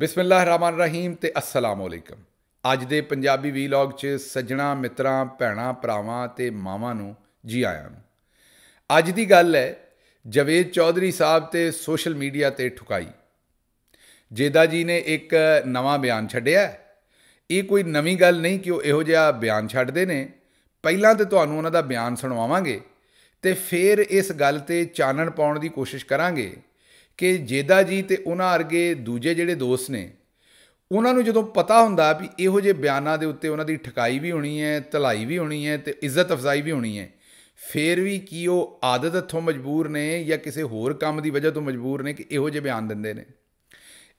ਬਿਸਮਿਲ੍ਲਾਹ ਰਹਿਮਾਨ ਰਹੀਮ ਤੇ ਅਸਲਾਮ ਅਲੈਕਮ ਅੱਜ ਦੇ ਪੰਜਾਬੀ ਵੀਲੌਗ 'ਚ ਸੱਜਣਾ ਮਿੱਤਰਾਂ ਭੈਣਾਂ ਭਰਾਵਾਂ ਤੇ ਮਾਵਾਂ ਨੂੰ ਜੀ ਆਇਆਂ ਨੂੰ ਅੱਜ ਦੀ ਗੱਲ ਹੈ ਜਵੇਦ ਚੌਧਰੀ ਸਾਹਿਬ ਤੇ ਸੋਸ਼ਲ ਮੀਡੀਆ ਤੇ ਠੁਕਾਈ ਜੇਦਾ ਜੀ ਨੇ ਇੱਕ ਨਵਾਂ ਬਿਆਨ ਛੱਡਿਆ ਇਹ ਕੋਈ ਨਵੀਂ ਗੱਲ ਨਹੀਂ ਕਿ ਉਹ ਇਹੋ ਜਿਹਾ ਬਿਆਨ ਛੱਡਦੇ ਨੇ ਪਹਿਲਾਂ ਤੇ ਤੁਹਾਨੂੰ ਉਹਨਾਂ ਦਾ ਬਿਆਨ ਸੁਣਾਵਾਂਗੇ ਤੇ ਫਿਰ ਇਸ ਗੱਲ ਤੇ ਚਾਨਣ ਪਾਉਣ ਦੀ ਕੋਸ਼ਿਸ਼ ਕਰਾਂਗੇ ਕਿ ਜੇਦਾ ਜੀ ਤੇ ਉਹਨਾਂ ਅਰਗੇ ਦੂਜੇ ਜਿਹੜੇ ਦੋਸਤ ਨੇ ਉਹਨਾਂ ਨੂੰ ਜਦੋਂ ਪਤਾ ਹੁੰਦਾ ਵੀ ਇਹੋ ਜਿਹੇ ਬਿਆਨਾਂ ਦੇ ਉੱਤੇ ਉਹਨਾਂ ਦੀ ਠਕਾਈ ਵੀ ਹੋਣੀ ਹੈ ਤਲਾਈ ਵੀ ਹੋਣੀ ਹੈ ਤੇ ਇੱਜ਼ਤ ਅਫਜ਼ਾਈ ਵੀ ਹੋਣੀ ਹੈ ਫੇਰ ਵੀ ਕੀ ਉਹ ਆਦਤ ਤੋਂ ਮਜਬੂਰ ਨੇ ਜਾਂ ਕਿਸੇ ਹੋਰ ਕੰਮ ਦੀ ਵਜ੍ਹਾ ਤੋਂ ਮਜਬੂਰ ਨੇ ਕਿ ਇਹੋ ਜਿਹੇ ਬਿਆਨ ਦਿੰਦੇ ਨੇ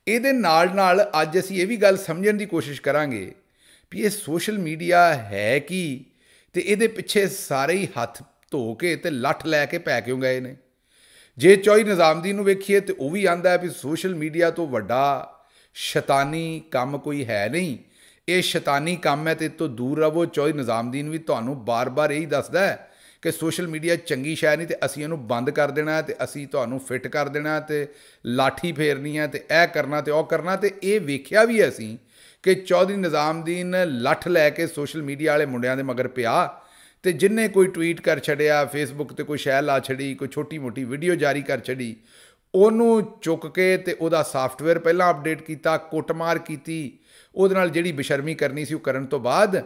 ਇਹਦੇ ਨਾਲ ਨਾਲ ਅੱਜ ਅਸੀਂ ਇਹ ਵੀ ਗੱਲ ਸਮਝਣ ਦੀ ਕੋਸ਼ਿਸ਼ ਕਰਾਂਗੇ ਵੀ ਇਹ ਸੋਸ਼ਲ ਮੀਡੀਆ ਹੈ ਕੀ ਤੇ ਇਹਦੇ ਪਿੱਛੇ ਸਾਰੇ ਹੀ ਹੱਥ ਧੋ ਕੇ ਤੇ ਲੱਠ ਲੈ ਕੇ ਪੈ ਕਿਉਂ ਗਏ ਨੇ ਜੇ ਚੌਈ ਨਿਜ਼ਾਮਦੀਨ ਨੂੰ ਵੇਖੀਏ ਤੇ ਉਹ ਵੀ ਆਂਦਾ ਹੈ ਵੀ ਸੋਸ਼ਲ ਮੀਡੀਆ ਤੋਂ ਵੱਡਾ ਸ਼ੈਤਾਨੀ ਕੰਮ ਕੋਈ ਹੈ ਨਹੀਂ ਇਹ ਸ਼ੈਤਾਨੀ ਕੰਮ ਹੈ ਤੇ ਤੋਂ ਦੂਰ ਰਹੋ ਚੌਈ ਨਿਜ਼ਾਮਦੀਨ ਵੀ ਤੁਹਾਨੂੰ ਬਾਰ-ਬਾਰ ਇਹੀ ਦੱਸਦਾ ਹੈ ਕਿ ਸੋਸ਼ਲ ਮੀਡੀਆ ਚੰਗੀ ਸ਼ੈ ਨਹੀਂ ਤੇ ਅਸੀਂ ਇਹਨੂੰ ਬੰਦ ਕਰ ਦੇਣਾ ਹੈ ਤੇ ਅਸੀਂ ਤੁਹਾਨੂੰ ਫਿੱਟ ਕਰ ਦੇਣਾ ਹੈ ਤੇ ਲਾਠੀ ਫੇਰਨੀ ਹੈ ਤੇ ਇਹ ਕਰਨਾ ਤੇ ਉਹ ਕਰਨਾ ਤੇ ਇਹ ਵੇਖਿਆ ਵੀ ਅਸੀਂ ਕਿ ਚੌਧਰੀ ਨਿਜ਼ਾਮਦੀਨ ਲੱਠ ਲੈ ਕੇ ਸੋਸ਼ਲ ਮੀਡੀਆ ਵਾਲੇ ਮੁੰਡਿਆਂ ਦੇ ਮਗਰ ਪਿਆ ਤੇ ਜਿਨਨੇ ਕੋਈ ਟਵੀਟ ਕਰ ਛੜਿਆ ਫੇਸਬੁੱਕ ਤੇ ਕੋਈ ਸ਼ੈ ਲਾ ਛੜੀ ਕੋਈ ਛੋਟੀ ਮੋਟੀ ਵੀਡੀਓ ਜਾਰੀ ਕਰ ਛੜੀ ਉਹਨੂੰ ਚੁੱਕ ਕੇ ਤੇ ਉਹਦਾ ਸਾਫਟਵੇਅਰ ਪਹਿਲਾਂ ਅਪਡੇਟ ਕੀਤਾ ਕੁੱਟਮਾਰ ਕੀਤੀ ਉਹਦੇ ਨਾਲ ਜਿਹੜੀ ਬੇਸ਼ਰਮੀ ਕਰਨੀ ਸੀ ਉਹ ਕਰਨ ਤੋਂ ਬਾਅਦ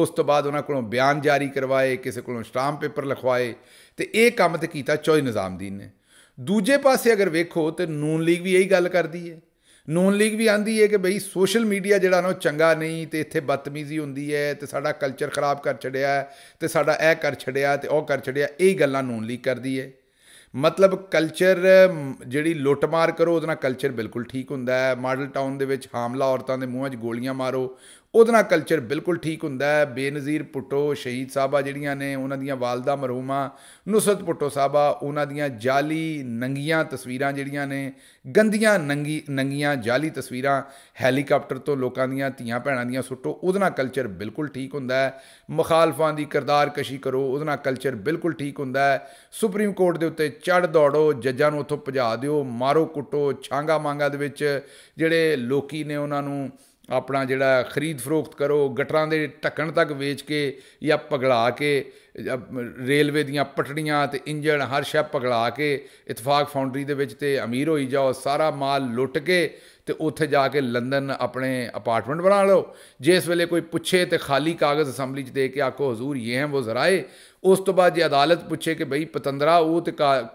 ਉਸ ਤੋਂ ਬਾਅਦ ਉਹਨਾਂ ਕੋਲੋਂ ਬਿਆਨ ਜਾਰੀ ਕਰਵਾਏ ਕਿਸੇ ਕੋਲੋਂ ਸਟਾਮ ਪੇਪਰ ਲਿਖਵਾਏ ਤੇ ਇਹ ਕੰਮ ਤੇ ਕੀਤਾ ਚੋਈ ਨਿਜ਼ਾਮਦੀਨ ਨੇ ਦੂਜੇ ਪਾਸੇ ਅਗਰ ਵੇਖੋ ਤੇ ਨੂਨ ਲੀਗ ਵੀ ਇਹੀ ਗੱਲ ਕਰਦੀ ਹੈ ਨੂਨ ਲੀਗ ਵੀ ਆਂਦੀ ਹੈ ਕਿ ਬਈ ਸੋਸ਼ਲ ਮੀਡੀਆ ਜਿਹੜਾ ਨਾ ਉਹ ਚੰਗਾ ਨਹੀਂ ਤੇ ਇੱਥੇ ਬਦਤਮੀਜ਼ੀ ਹੁੰਦੀ ਹੈ ਤੇ ਸਾਡਾ ਕਲਚਰ ਖਰਾਬ ਕਰ ਛੜਿਆ ਤੇ ਸਾਡਾ ਇਹ ਕਰ ਛੜਿਆ ਤੇ ਉਹ ਕਰ ਛੜਿਆ ਇਹ ਗੱਲਾਂ ਨੂਨ ਲੀਗ ਕਰਦੀ ਹੈ ਮਤਲਬ ਕਲਚਰ ਜਿਹੜੀ ਲੁੱਟਮਾਰ ਕਰੋ ਉਹਦੇ ਨਾਲ ਕਲਚਰ ਬਿਲਕੁਲ ਠੀਕ ਹੁੰਦਾ ਹੈ ਮਾਡਲ ਟਾਊਨ ਦੇ ਵਿੱਚ ਹਾਮਲਾ ਔਰਤਾਂ ਦੇ ਮੂੰਹਾਂ 'ਚ ਗੋਲੀਆਂ ਮਾਰੋ ਉਹਦੇ ਨਾਲ ਕਲਚਰ ਬਿਲਕੁਲ ਠੀਕ ਹੁੰਦਾ ਹੈ ਬੇਨਜ਼ੀਰ ਪੁੱਟੋ ਸ਼ਹੀਦ ਸਾਹਿਬਾ ਜਿਹੜੀਆਂ ਨੇ ਉਹਨਾਂ ਦੀਆਂ ਵਾਲਦਾ ਮਰਹੂਮਾ ਨੁਸਰਤ ਪੁੱਟੋ ਸਾਹਿਬਾ ਉਹਨਾਂ ਦੀਆਂ ਜਾਲੀ ਨੰਗੀਆਂ ਤਸਵੀਰਾਂ ਜਿਹੜੀਆਂ ਨੇ ਗੰਦੀਆਂ ਨੰਗੀ ਨੰਗੀਆਂ ਜਾਲੀ ਤਸਵੀਰਾਂ ਹੈਲੀਕਾਪਟਰ ਤੋਂ ਲੋਕਾਂ ਦੀਆਂ ਧੀਆਂ ਭੈਣਾਂ ਦੀਆਂ ਸੁੱਟੋ ਉਹਦੇ ਨਾਲ ਕਲਚਰ ਬਿਲਕੁਲ ਠੀਕ ਹੁੰਦਾ ਹੈ ਮੁਖਾਲਫਾਂ ਦੀ ਕਰਦਾਰ ਕਸ਼ੀ ਕਰੋ ਉਹਦੇ ਨਾਲ ਕਲਚਰ ਬਿਲਕੁਲ ਠੀਕ ਹੁੰਦਾ ਹੈ ਸੁਪਰੀਮ ਕੋਰਟ ਦੇ ਉੱਤੇ ਚੜ ਦੌੜੋ ਜੱਜਾਂ ਨੂੰ ਉੱਥੋਂ ਭਜਾ ਦਿਓ ਮਾਰੋ ਕੁੱਟੋ ਛਾਂਗਾ ਮੰਗਾ ਦੇ ਵਿੱਚ ਜਿਹੜੇ ਲੋਕੀ ਨੇ ਉਹਨਾਂ ਨੂੰ ਆਪਣਾ ਜਿਹੜਾ ਖਰੀਦ ਫਰੋਖਤ ਕਰੋ ਗਟਰਾਂ ਦੇ ਢੱਕਣ ਤੱਕ ਵੇਚ ਕੇ ਜਾਂ ਪਗੜਾ ਕੇ ਰੇਲਵੇ ਦੀਆਂ ਪਟੜੀਆਂ ਤੇ ਇੰਜਣ ਹਰ ਸ਼ੈ ਪਗਲਾ ਕੇ ਇਤਫਾਕ ਫਾਊਂਡਰੀ ਦੇ ਵਿੱਚ ਤੇ ਅਮੀਰ ਹੋਈ ਜਾਓ ਸਾਰਾ ਮਾਲ ਲੁੱਟ ਕੇ ਤੇ ਉੱਥੇ ਜਾ ਕੇ ਲੰਡਨ ਆਪਣੇ ਅਪਾਰਟਮੈਂਟ ਬਣਾ ਲਓ ਜੇ ਇਸ ਵੇਲੇ ਕੋਈ ਪੁੱਛੇ ਤੇ ਖਾਲੀ ਕਾਗਜ਼ ਅਸੈਂਬਲੀ 'ਚ ਦੇ ਕੇ ਆਖੋ ਹਜ਼ੂਰ ਇਹ ਹੈ ਉਹ ਜ਼ਰਾਏ ਉਸ ਤੋਂ ਬਾਅਦ ਜੇ ਅਦਾਲਤ ਪੁੱਛੇ ਕਿ ਭਈ ਪਤੰਦਰਾ ਉਹ ਤੇ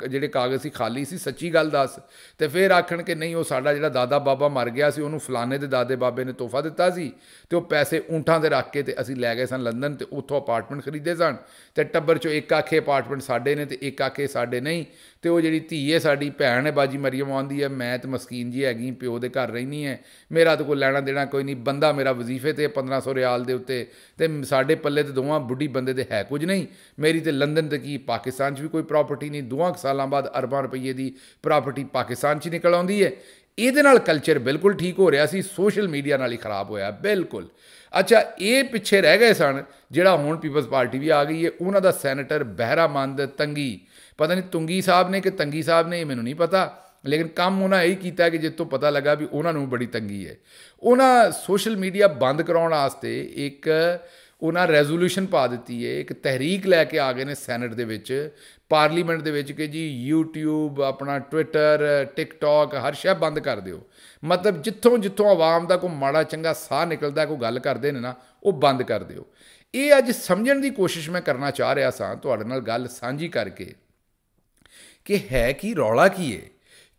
ਜਿਹੜੇ ਕਾਗਜ਼ ਸੀ ਖਾਲੀ ਸੀ ਸੱਚੀ ਗੱਲ ਦੱਸ ਤੇ ਫਿਰ ਆਖਣ ਕਿ ਨਹੀਂ ਉਹ ਸਾਡਾ ਜਿਹੜਾ ਦਾਦਾ ਬਾਬਾ ਮਰ ਗਿਆ ਸੀ ਉਹਨੂੰ ਫਲਾਣੇ ਦੇ ਦਾਦੇ ਬਾਬੇ ਨੇ ਤੋਹਫਾ ਦਿੱਤਾ ਸੀ ਤੇ ਉਹ ਪੈਸੇ ਉਂਠਾਂ ਦੇ ਰੱਖ ਕੇ ਤੇ ਅਸੀਂ ਲੈ ਗਏ ਸਨ ਲੰਡਨ ਤੇ ਉੱਥੋਂ ਅਪਾਰਟਮੈਂਟ ਖਰੀਦੇ ਸਨ ਤੇ ਟੱਬਰ ਚੋਂ ਇੱਕ ਆਖੇ ਅਪਾਰਟਮੈਂਟ ਸਾਡੇ ਨੇ ਤੇ ਇੱਕ ਆਖੇ ਸਾਡੇ ਨਹੀਂ ਤੇ ਉਹ ਜਿਹੜੀ ਧੀ ਹੈ ਸਾਡੀ ਭੈਣ ਹੈ ਬਾਜੀ ਮਰੀਮ ਆਉਂਦੀ ਹੈ ਮੈਂ ਤੇ ਮਸਕੀਨ ਜੀ ਹੈਗੀ ਪਿਓ ਦੇ ਘਰ ਰਹਿਣੀ ਹੈ ਮੇਰਾ ਤਾਂ ਕੋਈ ਲੈਣਾ ਦੇਣਾ ਕੋਈ ਨਹੀਂ ਬੰਦਾ ਮੇਰਾ ਵਜ਼ੀਫੇ ਤੇ 1500 ਰਿਆਲ ਦੇ ਉੱਤੇ ਤੇ ਸਾਡੇ ਪੱਲੇ ਤੇ ਦੋਵਾਂ ਬੁੱਢੀ ਬੰਦੇ ਦੇ ਹੈ ਕੁਝ ਨਹੀਂ ਮੇਰੀ ਤੇ ਲੰਡਨ ਤੇ ਕੀ ਪਾਕਿਸਤਾਨ 'ਚ ਵੀ ਕੋਈ ਪ੍ਰਾਪਰਟੀ ਨਹੀਂ ਦੋਵਾਂ ਸਾਲਾਂ ਬਾਅਦ ਅਰਬਾਂ ਰੁਪਏ ਦੀ ਪ੍ਰਾਪਰਟੀ ਪਾਕਿਸਤਾਨ 'ਚ ਨਿਕਲ ਆਉਂਦੀ ਹੈ ਇਹਦੇ ਨਾਲ ਕਲਚਰ ਬਿਲਕੁਲ ਠੀਕ ਹੋ ਰਿਹਾ ਸੀ ਸੋਸ਼ਲ ਮੀਡੀਆ ਨਾਲ ਹੀ ਖਰਾਬ ਹੋਇਆ ਬਿਲਕੁਲ ਅੱਛਾ ਇਹ ਪਿੱਛੇ ਰਹਿ ਗਏ ਸਨ ਜਿਹੜਾ ਹੁਣ ਪੀਪਲਸ ਪਾਰਟੀ ਵੀ ਆ ਗਈ ਹੈ ਉਹਨਾਂ ਦਾ ਸੈਨੇਟਰ ਬਹਿਰਾਮੰਦ ਤੰਗੀ ਪਤਾ ਨਹੀਂ ਤੁੰਗੀ ਸਾਹਿਬ ਨੇ ਕਿ ਤੰਗੀ ਸਾਹਿਬ ਨੇ ਇਹ ਮੈਨੂੰ ਨਹੀਂ ਪਤਾ ਲੇਕਿਨ ਕੰਮ ਉਹਨਾਂ ਇਹ ਕੀਤਾ ਕਿ ਜਿੱਤੋਂ ਤੋਂ ਪਤਾ ਲੱਗਾ ਵੀ ਉਹਨਾਂ ਨੂੰ ਬੜੀ ਤੰਗੀ ਹੈ ਉਹਨਾਂ ਸੋਸ਼ਲ ਮੀਡੀਆ ਬੰਦ ਕਰਾਉਣ ਵਾਸਤੇ ਇੱਕ ਉਹਨਾਂ ਰੈਜ਼ੋਲੂਸ਼ਨ ਪਾ ਦਿੱਤੀ ਏ ਇੱਕ ਤਹਿਰੀਕ ਲੈ ਕੇ ਆ ਗਏ ਨੇ ਸੈਨੇਟ ਦੇ ਵਿੱਚ ਪਾਰਲੀਮੈਂਟ ਦੇ ਵਿੱਚ ਕਿ ਜੀ YouTube ਆਪਣਾ Twitter TikTok ਹਰ ਸ਼ੈ ਬੰਦ ਕਰ ਦਿਓ ਮਤਲਬ ਜਿੱਥੋਂ ਜਿੱਥੋਂ ਆਵਾਮ ਦਾ ਕੋਈ ਮਾੜਾ ਚੰਗਾ ਸਾਹ ਨਿਕਲਦਾ ਕੋਈ ਗੱਲ ਕਰਦੇ ਨੇ ਨਾ ਉਹ ਬੰਦ ਕਰ ਦਿਓ ਇਹ ਅੱਜ ਸਮਝਣ ਦੀ ਕੋਸ਼ਿਸ਼ ਮੈਂ ਕਰਨਾ ਚਾਹ ਰਿਹਾ ਸਾਂ ਤੁਹਾਡੇ ਨਾਲ ਗੱਲ ਸਾਂਝੀ ਕਰਕੇ ਕਿ ਹੈ ਕੀ ਰੌਲਾ ਕੀ ਏ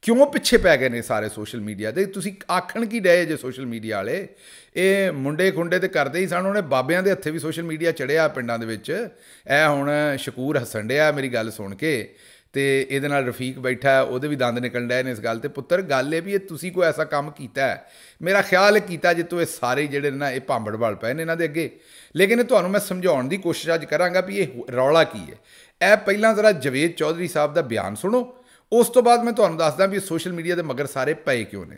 ਕਿਉਂ ਪਿੱਛੇ ਪੈ ਗਏ ਨੇ ਸਾਰੇ ਸੋਸ਼ਲ ਮੀਡੀਆ ਦੇ ਤੁਸੀਂ ਆਖਣ ਕੀ ਡਏ ਜੇ ਸੋਸ਼ਲ ਮੀਡੀਆ ਵਾਲੇ ਇਹ ਮੁੰਡੇ ਖੁੰਡੇ ਤੇ ਕਰਦੇ ਹੀ ਸਨ ਉਹਨੇ ਬਾਬਿਆਂ ਦੇ ਹੱਥੇ ਵੀ ਸੋਸ਼ਲ ਮੀਡੀਆ ਚੜਿਆ ਪਿੰਡਾਂ ਦੇ ਵਿੱਚ ਐ ਹੁਣ ਸ਼ਕੂਰ ਹਸਣ ਡਿਆ ਮੇਰੀ ਗੱਲ ਸੁਣ ਕੇ ਤੇ ਇਹਦੇ ਨਾਲ ਰਫੀਕ ਬੈਠਾ ਉਹਦੇ ਵੀ ਦੰਦ ਨਿਕਲਣ ਡਏ ਨੇ ਇਸ ਗੱਲ ਤੇ ਪੁੱਤਰ ਗੱਲ ਇਹ ਵੀ ਇਹ ਤੁਸੀਂ ਕੋਈ ਐਸਾ ਕੰਮ ਕੀਤਾ ਮੇਰਾ ਖਿਆਲ ਕੀਤਾ ਜੇ ਤੂੰ ਇਹ ਸਾਰੇ ਜਿਹੜੇ ਨਾ ਇਹ ਭਾਂਬੜਵਾਲ ਪਏ ਨੇ ਇਹਨਾਂ ਦੇ ਅੱਗੇ ਲੇਕਿਨ ਇਹ ਤੁਹਾਨੂੰ ਮੈਂ ਸਮਝਾਉਣ ਦੀ ਕੋਸ਼ਿਸ਼ ਅੱਜ ਕਰਾਂਗਾ ਵੀ ਇਹ ਰੌਲਾ ਕੀ ਹੈ ਐ ਪਹਿਲਾਂ ਜ਼ਰਾ ਜਵੇਦ ਚੌਧਰੀ ਸਾਹਿਬ ਦਾ ਬਿਆਨ ਸੁਣੋ उस तो बाद मैं तुम्हें दसदा भी सोशल मीडिया के मगर सारे पे क्यों ने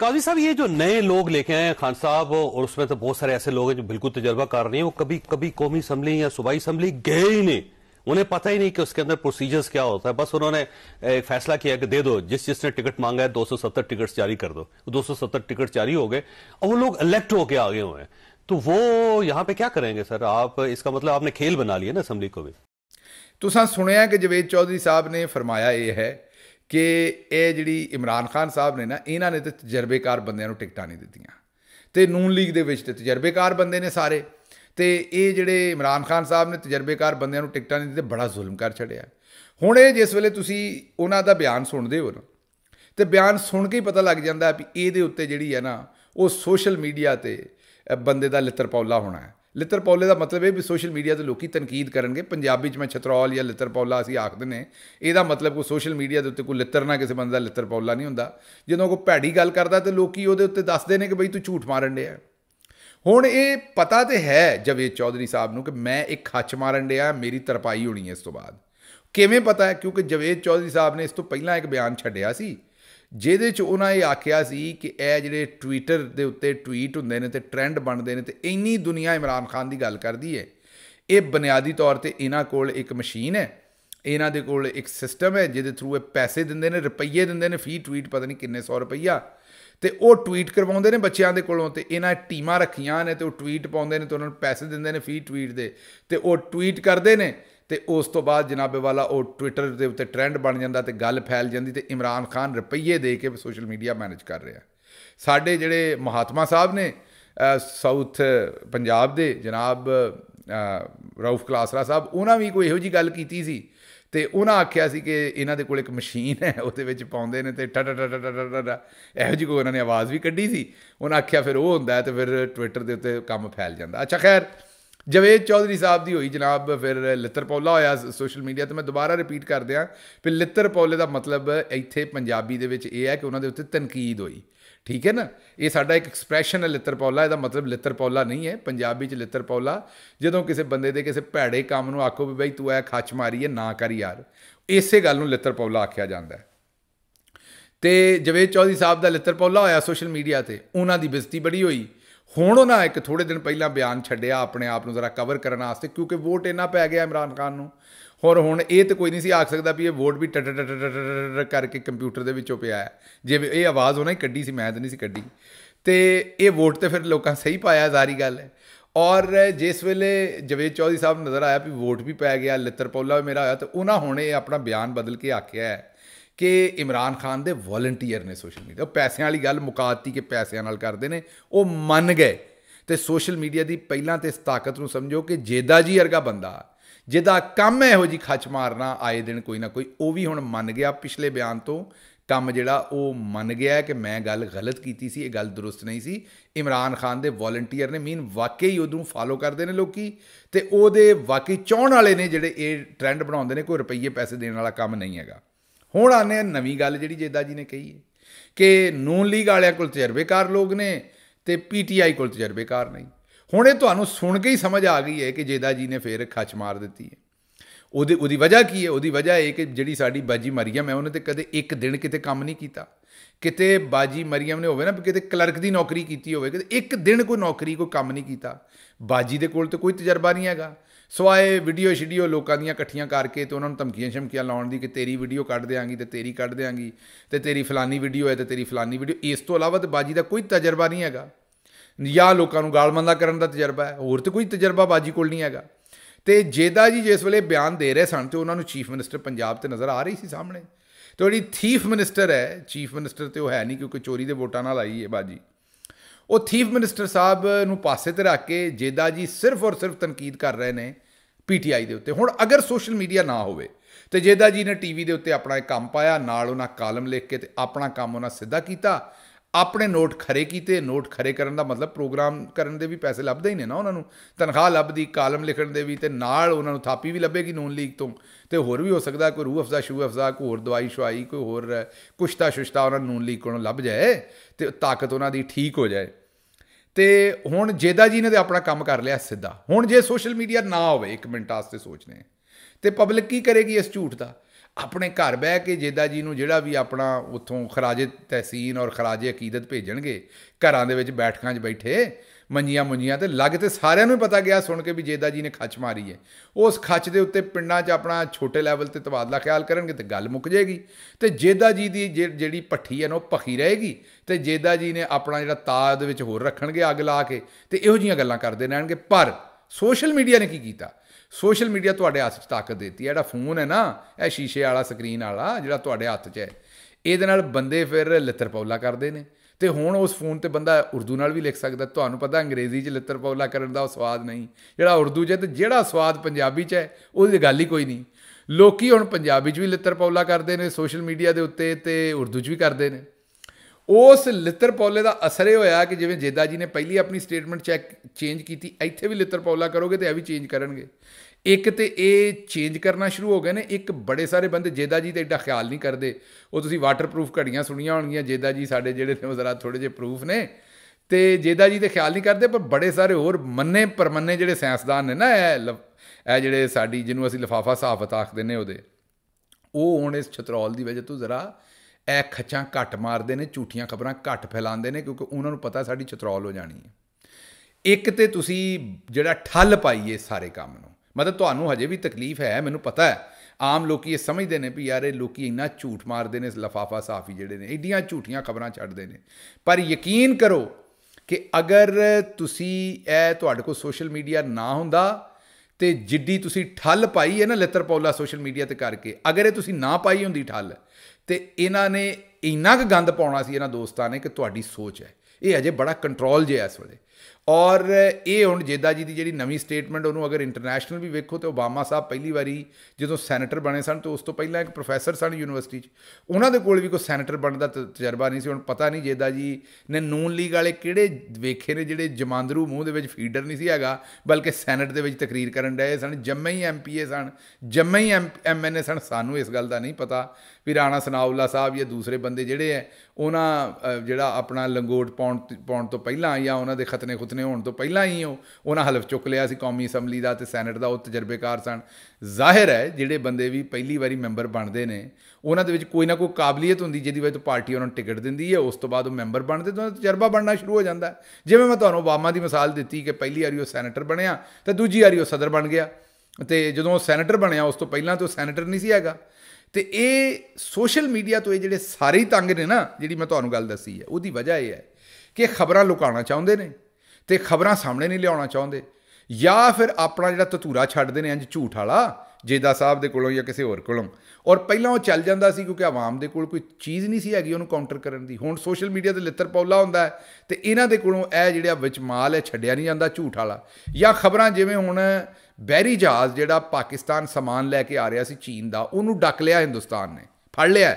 काजी साहब ये जो नए लोग लेके आए हैं खान साहब और उसमें तो बहुत सारे ऐसे लोग हैं जो बिल्कुल तजर्बा कर रहे हैं वो कभी कभी कौमी असम्बली या सूबाई असम्बली गए ही नहीं उन्हें पता ही नहीं कि उसके अंदर प्रोसीजर्स क्या होता है बस उन्होंने एक फैसला किया कि दे दो जिस जिसने टिकट मांगा है 270 टिकट जारी कर दो 270 टिकट जारी हो गए और वो लोग इलेक्ट होके आगे हुए हैं तो वो यहां पे क्या करेंगे सर आप इसका मतलब आपने खेल बना लिया ना असम्बली को भी ਤੁਸੀਂ ਸੁਣਿਆ ਕਿ ਜਵੇਦ ਚੌਧਰੀ ਸਾਹਿਬ ਨੇ ਫਰਮਾਇਆ ਇਹ ਹੈ ਕਿ ਇਹ ਜਿਹੜੀ ਇਮਰਾਨ ਖਾਨ ਸਾਹਿਬ ਨੇ ਨਾ ਇਹਨਾਂ ਨੇ ਤੇ ਤਜਰਬੇਕਾਰ ਬੰਦਿਆਂ ਨੂੰ ਟਿਕਟਾਂ ਨਹੀਂ ਦਿੱਤੀਆਂ ਤੇ ਨੂਨ ਲੀਗ ਦੇ ਵਿੱਚ ਤੇ ਤਜਰਬੇਕਾਰ ਬੰਦੇ ਨੇ ਸਾਰੇ ਤੇ ਇਹ ਜਿਹੜੇ ਇਮਰਾਨ ਖਾਨ ਸਾਹਿਬ ਨੇ ਤਜਰਬੇਕਾਰ ਬੰਦਿਆਂ ਨੂੰ ਟਿਕਟਾਂ ਨਹੀਂ ਦਿੱਤੇ ਬੜਾ ਜ਼ੁਲਮ ਕਰ ਛੜਿਆ ਹੁਣ ਇਹ ਜਿਸ ਵੇਲੇ ਤੁਸੀਂ ਉਹਨਾਂ ਦਾ ਬਿਆਨ ਸੁਣਦੇ ਹੋ ਨਾ ਤੇ ਬਿਆਨ ਸੁਣ ਕੇ ਹੀ ਪਤਾ ਲੱਗ ਜਾਂਦਾ ਵੀ ਇਹਦੇ ਉੱਤੇ ਜਿਹੜੀ ਹੈ ਨਾ ਉਹ ਸੋਸ਼ਲ ਮੀਡੀਆ ਤੇ ਬੰਦੇ ਦਾ ਲਿੱਤਰ ਪੌਲਾ ਹੋਣਾ ਹੈ ਲਿੱਤਰ ਪੌਲੇ ਦਾ ਮਤਲਬ ਇਹ ਵੀ ਸੋਸ਼ਲ ਮੀਡੀਆ ਤੇ ਲੋਕੀ ਤਨਕੀਦ ਕਰਨਗੇ ਪੰਜਾਬੀ ਚ ਮੈਂ ਛਤਰੌਲ ਜਾਂ ਲਿੱਤਰ ਪੌਲਾ ਅਸੀਂ ਆਖਦੇ ਨੇ ਇਹਦਾ ਮਤਲਬ ਕੋ ਸੋਸ਼ਲ ਮੀਡੀਆ ਦੇ ਉੱਤੇ ਕੋ ਲਿੱਤਰ ਨਾ ਕਿਸੇ ਦਾ ਲਿੱਤਰ ਪੌਲਾ ਨਹੀਂ ਹੁੰਦਾ ਜਦੋਂ ਕੋ ਭੈੜੀ ਗੱਲ ਕਰਦਾ ਤੇ ਲੋਕੀ ਉਹਦੇ ਉੱਤੇ ਦੱਸਦੇ ਨੇ ਕਿ ਬਈ ਤੂੰ ਝੂਠ ਮਾਰਨ ਡਿਆ ਹੁਣ ਇਹ ਪਤਾ ਤੇ ਹੈ ਜਵੇ ਚੌਧਰੀ ਸਾਹਿਬ ਨੂੰ ਕਿ ਮੈਂ ਇੱਕ ਖੱਚ ਮਾਰਨ ਡਿਆ ਮੇਰੀ ਤਰਪਾਈ ਹੋਣੀ ਹੈ ਇਸ ਤੋਂ ਬਾਅਦ ਕਿਵੇਂ ਪਤਾ ਹੈ ਕਿਉਂਕਿ ਜਵੇਦ ਚੌਧਰੀ ਸਾਹਿਬ ਨੇ ਇਸ ਤੋਂ ਪਹਿਲਾਂ ਇੱਕ ਬਿਆਨ ਛੱਡਿਆ ਸੀ ਜਿਹਦੇ 'ਚ ਉਹਨਾਂ ਇਹ ਆਖਿਆ ਸੀ ਕਿ ਇਹ ਜਿਹੜੇ ਟਵਿੱਟਰ ਦੇ ਉੱਤੇ ਟਵੀਟ ਹੁੰਦੇ ਨੇ ਤੇ ਟ੍ਰੈਂਡ ਬਣਦੇ ਨੇ ਤੇ ਇੰਨੀ ਦੁਨੀਆ ਇਮਰਾਨ ਖਾਨ ਦੀ ਗੱਲ ਕਰਦੀ ਹੈ ਇਹ ਬੁਨਿਆਦੀ ਤੌਰ ਤੇ ਇਹਨਾਂ ਕੋਲ ਇੱਕ ਮਸ਼ੀਨ ਹੈ ਇਹਨਾਂ ਦੇ ਕੋਲ ਇੱਕ ਸਿਸਟਮ ਹੈ ਜਿਹਦੇ ਥਰੂ ਇਹ ਪੈਸੇ ਦਿੰਦੇ ਨੇ ਰੁਪਈਏ ਦਿੰਦੇ ਨੇ ਫੀ ਟਵੀਟ ਪਤਾ ਨਹੀਂ ਕਿੰਨੇ 100 ਰੁਪਈਆ ਤੇ ਉਹ ਟਵੀਟ ਕਰਵਾਉਂਦੇ ਨੇ ਬੱਚਿਆਂ ਦੇ ਕੋਲੋਂ ਤੇ ਇਹਨਾਂ ਟੀਮਾਂ ਰੱਖੀਆਂ ਨੇ ਤੇ ਉਹ ਟਵੀਟ ਪਾਉਂਦੇ ਨੇ ਤੇ ਉਹਨਾਂ ਨੂੰ ਪੈਸੇ ਦਿੰਦੇ ਨੇ ਫੀ ਟਵੀਟ ਦੇ ਤੇ ਉਹ ਟਵੀਟ ਕਰਦੇ ਨੇ ਤੇ ਉਸ ਤੋਂ ਬਾਅਦ ਜਨਾਬੇ ਵਾਲਾ ਉਹ ਟਵਿੱਟਰ ਦੇ ਉੱਤੇ ਟ੍ਰੈਂਡ ਬਣ ਜਾਂਦਾ ਤੇ ਗੱਲ ਫੈਲ ਜਾਂਦੀ ਤੇ ਇਮਰਾਨ ਖਾਨ ਰੁਪਈਏ ਦੇ ਕੇ ਸੋਸ਼ਲ ਮੀਡੀਆ ਮੈਨੇਜ ਕਰ ਰਿਹਾ ਸਾਡੇ ਜਿਹੜੇ ਮਹਾਤਮਾ ਸਾਹਿਬ ਨੇ ਸਾਊਥ ਪੰਜਾਬ ਦੇ ਜਨਾਬ ਰੌਫ ਕਲਾਸਰਾ ਸਾਹਿਬ ਉਹਨਾਂ ਵੀ ਕੋਈ ਇਹੋ ਜੀ ਗੱਲ ਕੀਤੀ ਸੀ ਤੇ ਉਹਨਾਂ ਆਖਿਆ ਸੀ ਕਿ ਇਹਨਾਂ ਦੇ ਕੋਲ ਇੱਕ ਮਸ਼ੀਨ ਹੈ ਉਹਦੇ ਵਿੱਚ ਪਾਉਂਦੇ ਨੇ ਤੇ ਟਾ ਟਾ ਟਾ ਇਹੋ ਜੀ ਕੋਈ ਉਹਨਾਂ ਨੇ ਆਵਾਜ਼ ਵੀ ਕੱਢੀ ਸੀ ਉਹਨਾਂ ਆਖਿਆ ਫਿਰ ਉਹ ਹੁੰਦਾ ਤੇ ਫਿਰ ਟਵਿੱਟਰ ਦੇ ਉੱਤੇ ਕੰਮ ਫੈਲ ਜਾਂਦਾ ਅੱਛਾ ਖੈਰ ਜਵੇਦ ਚੌਧਰੀ ਸਾਹਿਬ ਦੀ ਹੋਈ ਜਨਾਬ ਫਿਰ ਲਿੱਤਰ ਪੌਲਾ ਹੋਇਆ ਸੋਸ਼ਲ ਮੀਡੀਆ ਤੇ ਮੈਂ ਦੁਬਾਰਾ ਰਿਪੀਟ ਕਰ ਦਿਆਂ ਫਿਰ ਲਿੱਤਰ ਪੌਲੇ ਦਾ ਮਤਲਬ ਇੱਥੇ ਪੰਜਾਬੀ ਦੇ ਵਿੱਚ ਇਹ ਹੈ ਕਿ ਉਹਨਾਂ ਦੇ ਉੱਤੇ ਤਨਕੀਦ ਹੋਈ ਠੀਕ ਹੈ ਨਾ ਇਹ ਸਾਡਾ ਇੱਕ ਐਕਸਪ੍ਰੈਸ਼ਨ ਹੈ ਲਿੱਤਰ ਪੌਲਾ ਇਹਦਾ ਮਤਲਬ ਲਿੱਤਰ ਪੌਲਾ ਨਹੀਂ ਹੈ ਪੰਜਾਬੀ ਚ ਲਿੱਤਰ ਪੌਲਾ ਜਦੋਂ ਕਿਸੇ ਬੰਦੇ ਦੇ ਕਿਸੇ ਭੈੜੇ ਕੰਮ ਨੂੰ ਆਖੋ ਵੀ ਬਈ ਤੂੰ ਐ ਖੱਚ ਮਾਰੀ ਹੈ ਨਾ ਕਰ ਯਾਰ ਇਸੇ ਗੱਲ ਨੂੰ ਲਿੱਤਰ ਪੌਲਾ ਆਖਿਆ ਜਾਂਦਾ ਤੇ ਜਵੇਦ ਚੌਧਰੀ ਸਾਹਿਬ ਦਾ ਲਿੱਤਰ ਪੌਲਾ ਹੋਇਆ ਸੋਸ਼ਲ ਮੀਡੀਆ ਤੇ ਉਹਨਾਂ ਦੀ ਬਿਜ਼ਤੀ ਬੜੀ ਹੋਈ ਹੁਣ ਉਹਨਾਂ ਇੱਕ ਥੋੜੇ ਦਿਨ ਪਹਿਲਾਂ ਬਿਆਨ ਛੱਡਿਆ ਆਪਣੇ ਆਪ ਨੂੰ ਜ਼ਰਾ ਕਵਰ ਕਰਨ ਵਾਸਤੇ ਕਿਉਂਕਿ ਵੋਟ ਇੰਨਾ ਪੈ ਗਿਆ ਇਮਰਾਨ ਖਾਨ ਨੂੰ ਹੋਰ ਹੁਣ ਇਹ ਤੇ ਕੋਈ ਨਹੀਂ ਸੀ ਆਖ ਸਕਦਾ ਵੀ ਇਹ ਵੋਟ ਵੀ ਟਟ ਟਟ ਕਰਕੇ ਕੰਪਿਊਟਰ ਦੇ ਵਿੱਚੋਂ ਪਿਆ ਹੈ ਜੇ ਇਹ ਆਵਾਜ਼ ਉਹਨਾਂ ਹੀ ਕੱਢੀ ਸੀ ਮੈਂ ਤਾਂ ਨਹੀਂ ਸੀ ਕੱਢੀ ਤੇ ਇਹ ਵੋਟ ਤੇ ਫਿਰ ਲੋਕਾਂ ਸਹੀ ਪਾਇਆ ਜ਼ਾਰੀ ਗੱਲ ਹੈ ਔਰ ਜਿਸ ਵੇਲੇ ਜਵੇਦ ਚੌਧਰੀ ਸਾਹਿਬ ਨਜ਼ਰ ਆਇਆ ਵੀ ਵੋਟ ਵੀ ਪੈ ਗਿਆ ਲਿੱਤਰ ਪੌਲਾ ਮੇਰਾ ਹੋਇਆ ਤੇ ਉਹਨਾਂ ਹੁਣੇ ਆਪਣਾ ਬਿਆਨ ਬਦਲ ਕੇ ਆਖਿਆ ਹੈ ਕਿ ਇਮਰਾਨ ਖਾਨ ਦੇ ਵਲੰਟੀਅਰ ਨੇ ਸੋਸ਼ਲ ਮੀਡੀਆ ਪੈਸਿਆਂ ਵਾਲੀ ਗੱਲ ਮੁਕਾਤੀ ਕਿ ਪੈਸਿਆਂ ਨਾਲ ਕਰਦੇ ਨੇ ਉਹ ਮੰਨ ਗਏ ਤੇ ਸੋਸ਼ਲ ਮੀਡੀਆ ਦੀ ਪਹਿਲਾਂ ਤੇ ਇਸ ਤਾਕਤ ਨੂੰ ਸਮਝੋ ਕਿ ਜੇਦਾ ਜੀ ਵਰਗਾ ਬੰਦਾ ਜਿਹਦਾ ਕੰਮ ਹੈ ਇਹੋ ਜੀ ਖੱਚ ਮਾਰਨਾ ਆਏ ਦਿਨ ਕੋਈ ਨਾ ਕੋਈ ਉਹ ਵੀ ਹੁਣ ਮੰਨ ਗਿਆ ਪਿਛਲੇ ਬਿਆਨ ਤੋਂ ਕੰਮ ਜਿਹੜਾ ਉਹ ਮੰਨ ਗਿਆ ਕਿ ਮੈਂ ਗੱਲ ਗਲਤ ਕੀਤੀ ਸੀ ਇਹ ਗੱਲ ਦਰੁਸਤ ਨਹੀਂ ਸੀ ਇਮਰਾਨ ਖਾਨ ਦੇ ਵਲੰਟੀਅਰ ਨੇ ਮੀਨ ਵਾਕਈ ਉਹਨੂੰ ਫਾਲੋ ਕਰਦੇ ਨੇ ਲੋਕੀ ਤੇ ਉਹਦੇ ਵਾਕਈ ਚਾਹਣ ਵਾਲੇ ਨੇ ਜਿਹੜੇ ਇਹ ਟ੍ਰੈਂਡ ਬਣਾਉਂਦੇ ਨੇ ਕੋਈ ਰੁਪਈਏ ਪੈਸੇ ਦੇਣ ਵਾਲਾ ਕੰਮ ਨਹੀਂ ਹੈਗਾ ਹੁਣ ਆਨੇ ਨਵੀਂ ਗੱਲ ਜਿਹੜੀ ਜੇਦਾ ਜੀ ਨੇ ਕਹੀ ਹੈ ਕਿ ਨੂਨ ਲੀਗ ਵਾਲਿਆਂ ਕੋਲ ਤਜਰਬੇਕਾਰ ਲੋਕ ਨੇ ਤੇ ਪੀਟੀਆਈ ਕੋਲ ਤਜਰਬੇਕਾਰ ਨਹੀਂ ਹੁਣ ਇਹ ਤੁਹਾਨੂੰ ਸੁਣ ਕੇ ਹੀ ਸਮਝ ਆ ਗਈ ਹੈ ਕਿ ਜੇਦਾ ਜੀ ਨੇ ਫੇਰ ਖੱਚ ਮਾਰ ਦਿੱਤੀ ਹੈ ਉਹਦੀ ਉਹਦੀ ਵਜ੍ਹਾ ਕੀ ਹੈ ਉਹਦੀ ਵਜ੍ਹਾ ਇਹ ਕਿ ਜਿਹੜੀ ਸਾਡੀ ਬਾਜੀ ਮਰੀਮ ਹੈ ਉਹਨੇ ਤੇ ਕਦੇ ਇੱਕ ਦਿਨ ਕਿਤੇ ਕੰਮ ਨਹੀਂ ਕੀਤਾ ਕਿਤੇ ਬਾਜੀ ਮਰੀਮ ਨੇ ਹੋਵੇ ਨਾ ਕਿਤੇ ਕਲਰਕ ਦੀ ਨੌਕਰੀ ਕੀਤੀ ਹੋਵੇ ਕਿਤੇ ਇੱਕ ਦਿਨ ਕੋਈ ਨੌਕਰੀ ਕੋਈ ਕੰਮ ਨਹੀਂ ਕੀਤਾ ਬਾਜੀ ਦੇ ਕੋਲ ਤੇ ਕੋਈ ਤਜਰਬਾ ਨਹੀਂ ਹੈਗਾ ਸੋ ਆਏ ਵੀਡੀਓ ਸ਼ੀਡੀਓ ਲੋਕਾਂ ਦੀਆਂ ਇਕੱਠੀਆਂ ਕਰਕੇ ਤੇ ਉਹਨਾਂ ਨੂੰ ਧਮਕੀਆਂ ਸ਼ਮਕੀਆਂ ਲਾਉਣ ਦੀ ਕਿ ਤੇਰੀ ਵੀਡੀਓ ਕੱਢ ਦੇਾਂਗੀ ਤੇ ਤੇਰੀ ਕੱਢ ਦੇਾਂਗੀ ਤੇ ਤੇਰੀ ਫਲਾਨੀ ਵੀਡੀਓ ਹੈ ਤੇ ਤੇਰੀ ਫਲਾਨੀ ਵੀਡੀਓ ਇਸ ਤੋਂ ਇਲਾਵਾ ਤੇ ਬਾਜੀ ਦਾ ਕੋਈ ਤਜਰਬਾ ਨਹੀਂ ਹੈਗਾ ਜਾਂ ਲੋਕਾਂ ਨੂੰ ਗਾਲਮੰਦਾ ਕਰਨ ਦਾ ਤਜਰਬਾ ਹੈ ਹੋਰ ਤੇ ਕੋਈ ਤਜਰਬਾ ਬਾਜੀ ਕੋਲ ਨਹੀਂ ਹੈਗਾ ਤੇ ਜੇਦਾ ਜੀ ਜਿਸ ਵੇਲੇ ਬਿਆਨ ਦੇ ਰਹੇ ਸਨ ਤੇ ਉਹਨਾਂ ਨੂੰ ਚੀਫ ਮਿਨਿਸਟਰ ਪੰਜਾਬ ਤੇ ਨਜ਼ਰ ਆ ਰਹੀ ਸੀ ਸਾਹਮਣੇ ਤੇ ਜਿਹੜੀ ਥੀਫ ਮਿਨਿਸਟਰ ਹੈ ਚੀਫ ਮਿਨਿਸਟਰ ਤੇ ਉਹ ਹੈ ਨਹੀਂ ਕਿਉਂਕਿ ਚੋਰੀ ਦੇ ਵੋਟਾਂ ਨਾਲ ਆਈ ਹੈ ਬਾਜੀ ਉਹ ਥੀਫ ਮਿਨਿਸਟਰ ਸਾਹਿਬ ਨੂੰ ਪਾਸੇ ਤੇ ਰੱਖ ਕੇ ਜੇਦਾ ਜੀ ਸਿਰਫ ਔਰ ਸਿਰਫ ਤਨਕੀਦ ਕਰ ਰਹੇ ਨੇ ਪੀਟੀਆਈ ਦੇ ਉੱਤੇ ਹੁਣ ਅਗਰ ਸੋਸ਼ਲ ਮੀਡੀਆ ਨਾ ਹੋਵੇ ਤੇ ਜੇਦਾ ਜੀ ਨੇ ਟੀਵੀ ਦੇ ਉੱਤੇ ਆਪਣਾ ਇੱਕ ਕੰਮ ਪਾਇਆ ਨਾਲ ਉਹਨਾਂ ਕਾਲਮ ਲਿਖ ਕੇ ਤੇ ਆਪਣਾ ਕੰਮ ਉਹਨਾਂ ਸਿੱਧਾ ਕੀਤਾ ਆਪਣੇ ਨੋਟ ਖਰੇ ਕੀਤੇ ਨੋਟ ਖਰੇ ਕਰਨ ਦਾ ਮਤਲਬ ਪ੍ਰੋਗਰਾਮ ਕਰਨ ਦੇ ਵੀ ਪੈਸੇ ਲੱਭਦੇ ਹੀ ਨੇ ਨਾ ਉਹਨਾਂ ਨੂੰ ਤਨਖਾਹ ਲੱਭਦੀ ਕਾਲਮ ਲਿਖਣ ਦੇ ਵੀ ਤੇ ਨਾਲ ਉਹਨਾਂ ਨੂੰ ਥਾਪੀ ਵੀ ਲੱਭੇਗੀ ਨੋਨ ਲੀਗ ਤੋਂ ਤੇ ਹੋਰ ਵੀ ਹੋ ਸਕਦਾ ਕੋਈ ਰੂਹ ਅਫਜ਼ਾ ਸ਼ੂ ਅਫਜ਼ਾ ਕੋਈ ਹੋਰ ਦਵਾਈ ਸ਼ਵਾਈ ਕੋਈ ਹੋਰ ਕੁਸ਼ਤਾ ਸ਼ੁਸ਼ਤਾ ਉਹਨਾਂ ਨੂੰ ਨੋਨ ਲੀਗ ਕੋਲੋਂ ਲੱਭ ਜਾਏ ਤੇ ਤਾਕਤ ਉਹਨਾਂ ਦੀ ਠੀਕ ਹੋ ਜਾਏ ਤੇ ਹੁਣ ਜੇਦਾ ਜੀ ਨੇ ਤੇ ਆਪਣਾ ਕੰਮ ਕਰ ਲਿਆ ਸਿੱਧਾ ਹੁਣ ਜੇ ਸੋਸ਼ਲ ਮੀਡੀਆ ਨਾ ਹੋਵੇ 1 ਮਿੰਟ ਆਸਤੇ ਸੋਚਨੇ ਤੇ ਪਬਲਿਕ ਕੀ ਕਰੇਗੀ ਇਸ ਝੂਠ ਦਾ ਆਪਣੇ ਘਰ ਬਹਿ ਕੇ ਜੇਦਾ ਜੀ ਨੂੰ ਜਿਹੜਾ ਵੀ ਆਪਣਾ ਉਥੋਂ ਖਰਾਜੇ ਤਹਿਸੀਨ ਔਰ ਖਰਾਜੇ ਅਕੀਦਤ ਭੇਜਣਗੇ ਘਰਾਂ ਦੇ ਵਿੱਚ ਬੈਠਕਾਂ 'ਚ ਬੈਠੇ ਮੰਜੀਆਂ ਮੁੰਜੀਆਂ ਤੇ ਲੱਗ ਤੇ ਸਾਰਿਆਂ ਨੂੰ ਪਤਾ ਗਿਆ ਸੁਣ ਕੇ ਵੀ ਜੇਦਾ ਜੀ ਨੇ ਖੱਚ ਮਾਰੀ ਹੈ ਉਸ ਖੱਚ ਦੇ ਉੱਤੇ ਪਿੰਡਾਂ 'ਚ ਆਪਣਾ ਛੋਟੇ ਲੈਵਲ ਤੇ ਤਬਾਦਲਾ ਖਿਆਲ ਕਰਨਗੇ ਤੇ ਗੱਲ ਮੁੱਕ ਜਾਏਗੀ ਤੇ ਜੇਦਾ ਜੀ ਦੀ ਜਿਹੜੀ ਪੱਠੀ ਹੈ ਨਾ ਉਹ ਪਖੀ ਰਹੇਗੀ ਤੇ ਜੇਦਾ ਜੀ ਨੇ ਆਪਣਾ ਜਿਹੜਾ ਤਾਜ ਦੇ ਵਿੱਚ ਹੋਰ ਰੱਖਣਗੇ ਅੱਗ ਲਾ ਕੇ ਤੇ ਇਹੋ ਜੀਆਂ ਗੱਲਾਂ ਕਰਦੇ ਰਹਿਣਗੇ ਪਰ ਸੋਸ਼ਲ ਮੀਡੀਆ ਨੇ ਕੀ ਕੀਤਾ ਸੋਸ਼ਲ ਮੀਡੀਆ ਤੁਹਾਡੇ ਹੱਥ 'ਚ ਤਾਕਤ ਦਿੰਦੀ ਹੈ ਜਿਹੜਾ ਫੋਨ ਹੈ ਨਾ ਇਹ ਸ਼ੀਸ਼ੇ ਵਾਲਾ ਸਕਰੀਨ ਵਾਲਾ ਜਿਹੜਾ ਤੁਹਾਡੇ ਹੱਥ 'ਚ ਹੈ ਇਹਦੇ ਨਾਲ ਬੰਦੇ ਫਿਰ ਲਿੱਤਰ ਪੌਲਾ ਕਰਦੇ ਨੇ ਤੇ ਹੁਣ ਉਸ ਫੋਨ ਤੇ ਬੰਦਾ ਉਰਦੂ ਨਾਲ ਵੀ ਲਿਖ ਸਕਦਾ ਤੁਹਾਨੂੰ ਪਤਾ ਅੰਗਰੇਜ਼ੀ 'ਚ ਲਿੱਤਰ ਪੌਲਾ ਕਰਨ ਦਾ ਉਹ ਸਵਾਦ ਨਹੀਂ ਜਿਹੜਾ ਉਰਦੂ 'ਚ ਤੇ ਜਿਹੜਾ ਸਵਾਦ ਪੰਜਾਬੀ 'ਚ ਹੈ ਉਹਦੀ ਗੱਲ ਹੀ ਕੋਈ ਨਹੀਂ ਲੋਕੀ ਹੁਣ ਪੰਜਾਬੀ 'ਚ ਵੀ ਲਿੱਤਰ ਪੌਲਾ ਕਰਦੇ ਨੇ ਸੋਸ਼ਲ ਮੀਡੀਆ ਦੇ ਉੱਤੇ ਤੇ ਉਰਦੂ 'ਚ ਵੀ ਕਰਦੇ ਨੇ ਉਸ ਲਿੱਤਰ ਪੌਲੇ ਦਾ ਅਸਰ ਇਹ ਹੋਇਆ ਕਿ ਜਿਵੇਂ ਜੇਦਾ ਜੀ ਨੇ ਪਹਿਲੀ ਆਪਣੀ ਸਟੇਟਮੈਂਟ ਚੈੱਕ ਚੇਂਜ ਕੀਤੀ ਇੱਥੇ ਵੀ ਲਿੱਤਰ ਪੌਲਾ ਕਰੋਗੇ ਤੇ ਇਹ ਵੀ ਚੇਂਜ ਕਰਨਗੇ ਇੱਕ ਤੇ ਇਹ ਚੇਂਜ ਕਰਨਾ ਸ਼ੁਰੂ ਹੋ ਗਏ ਨੇ ਇੱਕ ਬੜੇ ਸਾਰੇ ਬੰਦੇ ਜੇਦਾ ਜੀ ਤੇ ਐਡਾ ਖਿਆਲ ਨਹੀਂ ਕਰਦੇ ਉਹ ਤੁਸੀਂ ਵਾਟਰਪ੍ਰੂਫ ਘੜੀਆਂ ਸੁਣੀਆਂ ਹੋਣਗੀਆਂ ਜੇਦਾ ਜੀ ਸਾਡੇ ਜਿਹੜੇ ਨੇ ਜ਼ਰਾ ਥੋੜੇ ਜਿਹੇ ਪ੍ਰੂਫ ਨੇ ਤੇ ਜੇਦਾ ਜੀ ਤੇ ਖਿਆਲ ਨਹੀਂ ਕਰਦੇ ਪਰ ਬੜੇ ਸਾਰੇ ਹੋਰ ਮੰਨੇ ਪਰਮੰਨੇ ਜਿਹੜੇ ਸਾਇੰਸਦਾਨ ਨੇ ਨਾ ਇਹ ਇਹ ਜਿਹੜੇ ਸਾਡੀ ਜਿਹਨੂੰ ਅਸੀਂ ਲਫਾਫਾ ਸਾਫ ਆਖਦੇ ਦਿੰਨੇ ਉਹਦੇ ਉਹ ਹੁਣ ਇਸ ਛਤਰੌਲ ਦੀ ਵਜ੍ਹਾ ਤੋਂ ਜ਼ਰਾ ਐ ਖੱਚਾਂ ਘੱਟ ਮਾਰਦੇ ਨੇ ਝੂਠੀਆਂ ਖਬਰਾਂ ਘੱਟ ਫੈਲਾਉਂਦੇ ਨੇ ਕਿਉਂਕਿ ਉਹਨਾਂ ਨੂੰ ਪਤਾ ਸਾਡੀ ਛਤਰੌਲ ਹੋ ਜਾਣੀ ਹੈ ਇੱਕ ਤੇ ਤੁਸੀਂ ਜਿਹੜਾ ਠੱਲ ਪਾਈਏ ਸਾਰੇ ਕੰਮ ਨੂੰ ਮਤਲਬ ਤੁਹਾਨੂੰ ਹਜੇ ਵੀ ਤਕਲੀਫ ਹੈ ਮੈਨੂੰ ਪਤਾ ਹੈ ਆਮ ਲੋਕੀ ਇਹ ਸਮਝਦੇ ਨੇ ਵੀ ਯਾਰ ਇਹ ਲੋਕੀ ਇੰਨਾ ਝੂਠ ਮਾਰਦੇ ਨੇ ਲਫਾਫਾ ਸਾਫੀ ਜਿਹੜੇ ਨੇ ਏਡੀਆਂ ਝੂਠੀਆਂ ਖਬਰਾਂ ਛੱਡਦੇ ਨੇ ਪਰ ਯਕੀਨ ਕਰੋ ਕਿ ਅਗਰ ਤੁਸੀਂ ਇਹ ਤੁਹਾਡੇ ਕੋਲ ਸੋਸ਼ਲ ਮੀਡੀਆ ਨਾ ਹੁੰਦਾ ਤੇ ਜਿੱਡੀ ਤੁਸੀਂ ਠੱਲ ਪਾਈ ਹੈ ਨਾ ਲੱਤਰ ਪੌਲਾ ਸੋਸ਼ਲ ਮੀਡੀਆ ਤੇ ਕਰਕੇ ਅਗਰ ਇਹ ਤੁਸੀਂ ਨਾ ਪਾਈ ਹੁੰਦੀ ਠੱਲ ਤੇ ਇਹਨਾਂ ਨੇ ਇੰਨਾ ਕੁ ਗੰਦ ਪਾਉਣਾ ਸੀ ਇਹਨਾਂ ਦੋਸਤਾਂ ਨੇ ਕਿ ਤੁਹਾਡੀ ਸੋਚ ਹੈ ਇਹ ਅਜੇ ਬੜਾ ਕੰਟਰੋਲ ਜਿਹਾ ਇਸ ਵੇਲੇ ਔਰ ਇਹ ਹੁਣ ਜੇਦਾ ਜੀ ਦੀ ਜਿਹੜੀ ਨਵੀਂ ਸਟੇਟਮੈਂਟ ਉਹਨੂੰ ਅਗਰ ਇੰਟਰਨੈਸ਼ਨਲ ਵੀ ਵੇਖੋ ਤੇ ਓਬਾਮਾ ਸਾਹਿਬ ਪਹਿਲੀ ਵਾਰੀ ਜਦੋਂ ਸੈਨੇਟਰ ਬਣੇ ਸਨ ਤੇ ਉਸ ਤੋਂ ਪਹਿਲਾਂ ਇੱਕ ਪ੍ਰੋਫੈਸਰ ਸਨ ਯੂਨੀਵਰਸਿਟੀ 'ਚ ਉਹਨਾਂ ਦੇ ਕੋਲ ਵੀ ਕੋਈ ਸੈਨੇਟਰ ਬਣਨ ਦਾ ਤਜਰਬਾ ਨਹੀਂ ਸੀ ਹੁਣ ਪਤਾ ਨਹੀਂ ਜੇਦਾ ਜੀ ਨੇ ਨੂਨ ਲੀਗ ਵਾਲੇ ਕਿਹੜੇ ਵੇਖੇ ਨੇ ਜਿਹੜੇ ਜਮਾਂਦਰੂ ਮੂੰਹ ਦੇ ਵਿੱਚ ਫੀਡਰ ਨਹੀਂ ਸੀ ਹੈਗਾ ਬਲਕਿ ਸੈਨੇਟ ਦੇ ਵਿੱਚ ਤਕਰੀਰ ਕਰਨ ਡਏ ਸਨ ਜੰਮੇ ਹੀ ਐਮਪੀਏ ਸਨ ਜੰਮੇ ਹੀ ਐਮਐਨਏ ਸਨ ਸਾਨੂੰ ਇਸ ਗੱਲ ਦਾ ਨਹੀਂ ਪਤਾ ਵੀ ਰਾਣਾ ਸਨਾਉਲਾ ਸਾਹਿਬ ਜਾਂ ਦੂਸਰੇ ਬੰਦੇ ਜਿਹੜੇ ਐ ਉਹਨਾਂ ਜਿਹੜਾ ਆਪਣਾ ਲੰਗੋਟ ਪਾਉਣ ਪਾਉਣ ਤੋਂ ਪਹਿਲਾਂ ਜਾਂ ਉਹਨਾਂ ਦੇ ਖਤਨੇ ਖੁਤ ਨੇ ਹੋਣ ਤੋਂ ਪਹਿਲਾਂ ਹੀ ਉਹ ਉਹਨਾਂ ਹਲਫ ਚੁੱਕ ਲਿਆ ਸੀ ਕੌਮੀ ਅਸੈਂਬਲੀ ਦਾ ਤੇ ਸੈਨੇਟ ਦਾ ਉਹ ਤਜਰਬੇਕਾਰ ਸਨ ਜ਼ਾਹਿਰ ਹੈ ਜਿਹੜੇ ਬੰਦੇ ਵੀ ਪਹਿਲੀ ਵਾਰੀ ਮੈਂਬਰ ਬਣਦੇ ਨੇ ਉਹਨਾਂ ਦੇ ਵਿੱਚ ਕੋਈ ਨਾ ਕੋਈ ਕਾਬਲੀਅਤ ਹੁੰਦੀ ਜਿਹਦੀ ਵਜ੍ਹਾ ਤੋਂ ਪਾਰਟੀ ਉਹਨਾਂ ਨੂੰ ਟਿਕਟ ਦਿੰਦੀ ਹੈ ਉਸ ਤੋਂ ਬਾਅਦ ਉਹ ਮੈਂਬਰ ਬਣਦੇ ਤਾਂ ਤਜਰਬਾ ਬਣਨਾ ਸ਼ੁਰੂ ਹੋ ਜਾਂਦਾ ਜਿਵੇਂ ਮੈਂ ਤੁਹਾਨੂੰ ਓਬਾਮਾ ਦੀ ਮਿਸਾਲ ਦਿੱਤੀ ਕਿ ਪਹਿਲੀ ਵਾਰੀ ਉਹ ਸੈਨੇਟਰ ਬਣਿਆ ਤੇ ਦੂਜੀ ਵਾਰੀ ਉਹ ਸਦਰ ਬਣ ਗਿਆ ਤੇ ਜਦੋਂ ਉਹ ਸੈਨੇਟਰ ਬਣਿਆ ਉਸ ਤੋਂ ਪਹਿਲਾਂ ਤਾਂ ਉਹ ਸੈਨੇਟਰ ਨਹੀਂ ਸੀ ਹੈਗਾ ਤੇ ਇਹ ਸੋਸ਼ਲ ਮੀਡੀਆ ਤੋਂ ਇਹ ਜਿਹੜੇ ਸਾਰੇ ਤੰਗ ਨੇ ਨਾ ਜਿਹੜੀ ਮੈਂ ਤੁਹਾਨੂੰ ਗੱਲ ਦੱਸੀ ਹੈ ਉਹਦੀ ਵਜ੍ਹਾ ਇਹ ਹੈ ਕਿ ਖਬਰਾਂ ਲੁਕਾਉਣਾ ਚਾਹੁੰਦੇ ਨੇ ਤੇ ਖਬਰਾਂ ਸਾਹਮਣੇ ਨਹੀਂ ਲਿਆਉਣਾ ਚਾਹੁੰਦੇ ਜਾਂ ਫਿਰ ਆਪਣਾ ਜਿਹੜਾ ਤਤੂਰਾ ਛੱਡਦੇ ਨੇ ਇੰਜ ਝੂਠ ਵਾਲਾ ਜੇਦਾ ਸਾਹਿਬ ਦੇ ਕੋਲੋਂ ਜਾਂ ਕਿਸੇ ਹੋਰ ਕੋਲੋਂ ਔਰ ਪਹਿਲਾਂ ਉਹ ਚੱਲ ਜਾਂਦਾ ਸੀ ਕਿਉਂਕਿ ਆਵਾਮ ਦੇ ਕੋਲ ਕੋਈ ਚੀਜ਼ ਨਹੀਂ ਸੀ ਹੈਗੀ ਉਹਨੂੰ ਕਾਊਂਟਰ ਕਰਨ ਦੀ ਹੁਣ ਸੋਸ਼ਲ ਮੀਡੀਆ ਤੇ ਲਿੱਤਰ ਪੌਲਾ ਹੁੰਦਾ ਹੈ ਤੇ ਇਹਨਾਂ ਦੇ ਕੋਲੋਂ ਇਹ ਜਿਹੜਾ ਵਿੱਚ ਮਾਲ ਹੈ ਛੱਡਿਆ ਨਹੀਂ ਜਾਂਦਾ ਝੂਠ ਵਾਲਾ ਜਾਂ ਖਬਰਾਂ ਜਿਵੇਂ ਹੁਣ ਬੈਰੀ ਜਹਾਜ਼ ਜਿਹੜਾ ਪਾਕਿਸਤਾਨ ਸਮਾਨ ਲੈ ਕੇ ਆ ਰਿਹਾ ਸੀ ਚੀਨ ਦਾ ਉਹਨੂੰ ਡੱਕ ਲਿਆ ਹਿੰਦੁਸਤਾਨ ਨੇ ਫੜ ਲਿਆ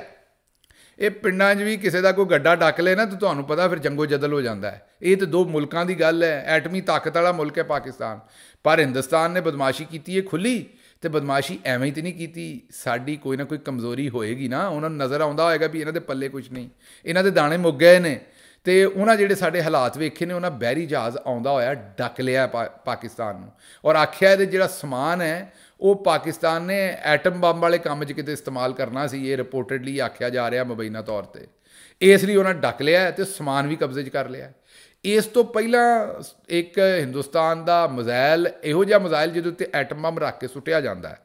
ਇਹ ਪਿੰਡਾਂ 'ਚ ਵੀ ਕਿਸੇ ਦਾ ਕੋਈ ਗੱਡਾ ਡੱਕ ਲੈ ਨਾ ਤਾਂ ਤੁਹਾਨੂੰ ਪਤਾ ਫਿਰ ਜੰਗੋ ਜਦਲ ਹੋ ਜਾਂਦਾ ਹੈ ਇਹ ਤਾਂ ਦੋ ਮੁਲਕਾਂ ਦੀ ਗੱਲ ਹੈ ਐਟਮੀ ਤਾਕਤ ਵਾਲਾ ਮੁਲਕ ਹੈ ਪਾਕਿਸਤਾਨ ਪਰ ਹਿੰਦੁਸਤਾਨ ਨੇ ਬਦਮਾਸ਼ੀ ਕੀਤੀ ਹੈ ਖੁੱਲੀ ਤੇ ਬਦਮਾਸ਼ੀ ਐਵੇਂ ਹੀ ਤੇ ਨਹੀਂ ਕੀਤੀ ਸਾਡੀ ਕੋਈ ਨਾ ਕੋਈ ਕਮਜ਼ੋਰੀ ਹੋਏਗੀ ਨਾ ਉਹਨਾਂ ਨੂੰ ਨਜ਼ਰ ਆਉਂਦਾ ਹੋਏਗਾ ਵੀ ਇਹਨਾਂ ਦੇ ਪੱਲੇ ਕੁਝ ਨਹੀਂ ਇਹਨਾਂ ਦੇ ਦਾਣੇ ਮੁੱਕ ਗਏ ਨੇ ਤੇ ਉਹਨਾਂ ਜਿਹੜੇ ਸਾਡੇ ਹਾਲਾਤ ਵੇਖੇ ਨੇ ਉਹਨਾਂ ਬੈਰੀ ਜਹਾਜ਼ ਆਉਂਦਾ ਹੋਇਆ ਡੱਕ ਲਿਆ ਪਾਕਿਸਤਾਨ ਨੂੰ ਔਰ ਆਖਿਆ ਇਹਦੇ ਜਿਹੜਾ ਸਮਾਨ ਹੈ ਉਹ ਪਾਕਿਸਤਾਨ ਨੇ ਐਟਮ ਬੰਬ ਵਾਲੇ ਕੰਮ 'ਚ ਕਿਤੇ ਇਸਤੇਮਾਲ ਕਰਨਾ ਸੀ ਇਹ ਰਿਪੋਰਟਡਲੀ ਆਖਿਆ ਜਾ ਰਿਹਾ ਮਬੈਨਾ ਤੌਰ ਤੇ ਇਸ ਲਈ ਉਹਨਾਂ ਡੱਕ ਲਿਆ ਤੇ ਸਮਾਨ ਵੀ ਕਬਜ਼ੇ 'ਚ ਕਰ ਲਿਆ ਇਸ ਤੋਂ ਪਹਿਲਾਂ ਇੱਕ ਹਿੰਦੁਸਤਾਨ ਦਾ ਮਜ਼ਾਇਲ ਇਹੋ ਜਿਹਾ ਮਜ਼ਾਇਲ ਜਿਹਦੇ ਉੱਤੇ ਐਟਮ ਬੰਬ ਰੱਖ ਕੇ ਸੁੱਟਿਆ ਜਾਂਦਾ ਹੈ